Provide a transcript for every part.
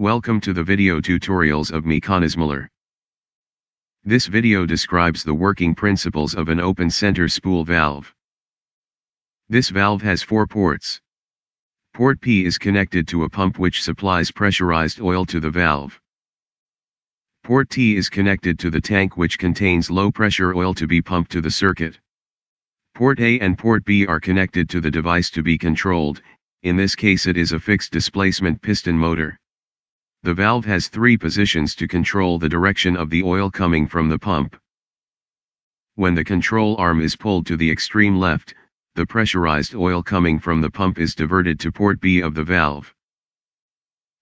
Welcome to the video tutorials of Muller. This video describes the working principles of an open center spool valve. This valve has four ports. Port P is connected to a pump which supplies pressurized oil to the valve. Port T is connected to the tank which contains low pressure oil to be pumped to the circuit. Port A and port B are connected to the device to be controlled, in this case it is a fixed displacement piston motor. The valve has three positions to control the direction of the oil coming from the pump. When the control arm is pulled to the extreme left, the pressurized oil coming from the pump is diverted to port B of the valve.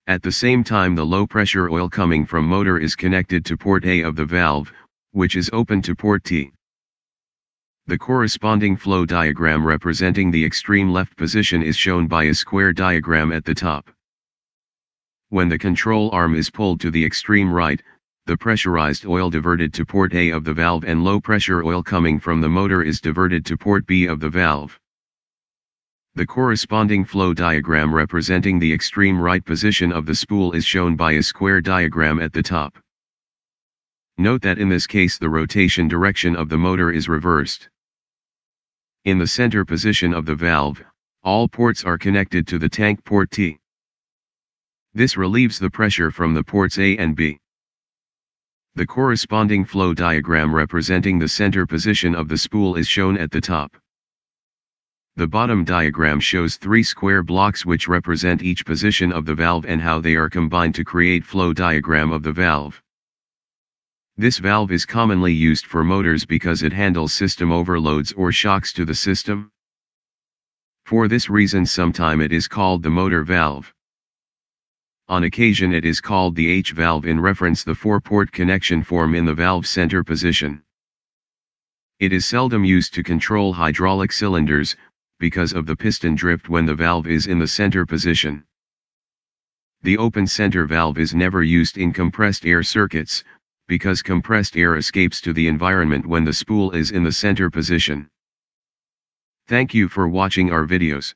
At the same time the low pressure oil coming from motor is connected to port A of the valve, which is open to port T. The corresponding flow diagram representing the extreme left position is shown by a square diagram at the top. When the control arm is pulled to the extreme right, the pressurized oil diverted to port A of the valve and low pressure oil coming from the motor is diverted to port B of the valve. The corresponding flow diagram representing the extreme right position of the spool is shown by a square diagram at the top. Note that in this case the rotation direction of the motor is reversed. In the center position of the valve, all ports are connected to the tank port T. This relieves the pressure from the ports A and B. The corresponding flow diagram representing the center position of the spool is shown at the top. The bottom diagram shows three square blocks which represent each position of the valve and how they are combined to create flow diagram of the valve. This valve is commonly used for motors because it handles system overloads or shocks to the system. For this reason sometime it is called the motor valve. On occasion it is called the H-valve in reference the four-port connection form in the valve center position. It is seldom used to control hydraulic cylinders, because of the piston drift when the valve is in the center position. The open center valve is never used in compressed air circuits, because compressed air escapes to the environment when the spool is in the center position. Thank you for watching our videos.